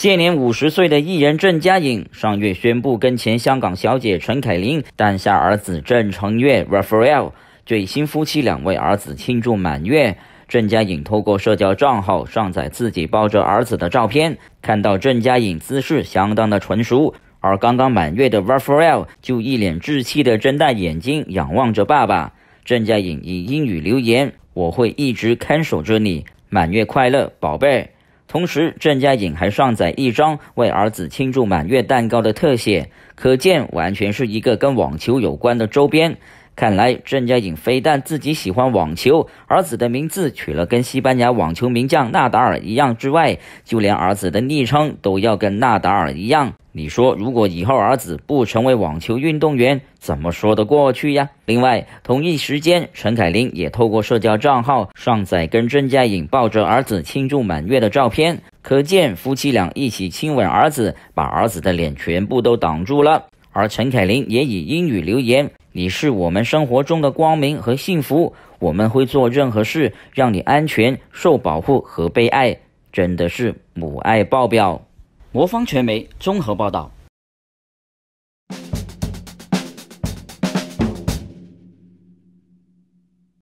现年五十岁的艺人郑嘉颖上月宣布跟前香港小姐陈凯琳诞下儿子郑成月 （Rafael）。最新夫妻两位儿子庆祝满月，郑嘉颖透过社交账号上载自己抱着儿子的照片，看到郑嘉颖姿势相当的纯熟，而刚刚满月的 Rafael 就一脸稚气的睁大眼睛仰望着爸爸。郑嘉颖以英语留言：“我会一直看守着你，满月快乐，宝贝。”同时，郑嘉颖还上载一张为儿子庆祝满月蛋糕的特写，可见完全是一个跟网球有关的周边。看来郑嘉颖非但自己喜欢网球，儿子的名字取了跟西班牙网球名将纳达尔一样之外，就连儿子的昵称都要跟纳达尔一样。你说，如果以后儿子不成为网球运动员，怎么说得过去呀？另外，同一时间，陈凯琳也透过社交账号上载跟郑嘉颖抱着儿子庆祝满月的照片，可见夫妻俩一起亲吻儿子，把儿子的脸全部都挡住了。而陈凯琳也以英语留言。你是我们生活中的光明和幸福，我们会做任何事让你安全、受保护和被爱，真的是母爱爆表。魔方传媒综合报道。